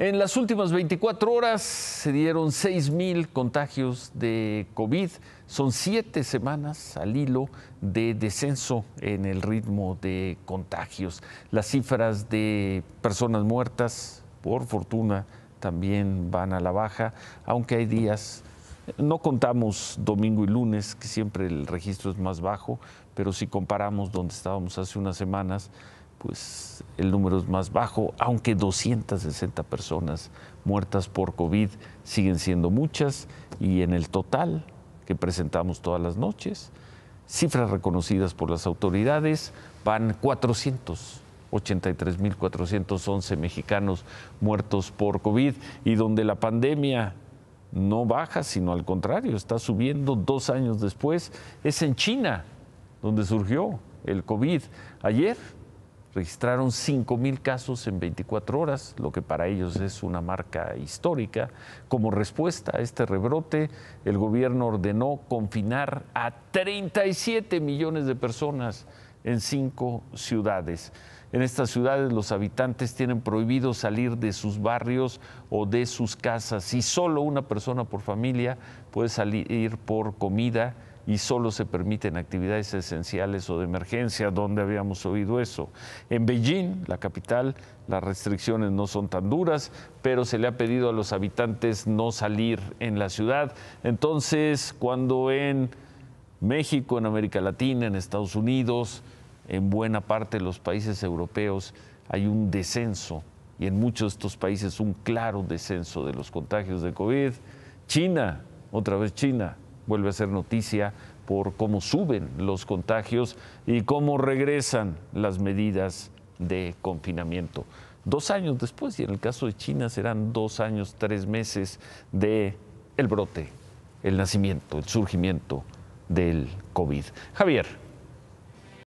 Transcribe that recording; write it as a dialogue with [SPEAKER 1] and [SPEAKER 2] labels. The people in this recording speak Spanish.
[SPEAKER 1] En las últimas 24 horas se dieron 6.000 contagios de COVID. Son siete semanas al hilo de descenso en el ritmo de contagios. Las cifras de personas muertas, por fortuna, también van a la baja, aunque hay días, no contamos domingo y lunes, que siempre el registro es más bajo, pero si comparamos donde estábamos hace unas semanas, pues el número es más bajo, aunque 260 personas muertas por COVID siguen siendo muchas y en el total que presentamos todas las noches, cifras reconocidas por las autoridades, van 483.411 mexicanos muertos por COVID y donde la pandemia no baja, sino al contrario, está subiendo dos años después, es en China, donde surgió el COVID. Ayer registraron 5.000 casos en 24 horas, lo que para ellos es una marca histórica. Como respuesta a este rebrote, el gobierno ordenó confinar a 37 millones de personas en cinco ciudades. En estas ciudades los habitantes tienen prohibido salir de sus barrios o de sus casas y solo una persona por familia puede salir por comida y solo se permiten actividades esenciales o de emergencia, donde habíamos oído eso. En Beijing, la capital, las restricciones no son tan duras, pero se le ha pedido a los habitantes no salir en la ciudad. Entonces, cuando en México, en América Latina, en Estados Unidos, en buena parte de los países europeos, hay un descenso y en muchos de estos países un claro descenso de los contagios de COVID. China, otra vez China, vuelve a ser noticia por cómo suben los contagios y cómo regresan las medidas de confinamiento. Dos años después, y en el caso de China serán dos años, tres meses de el brote, el nacimiento, el surgimiento del COVID. Javier,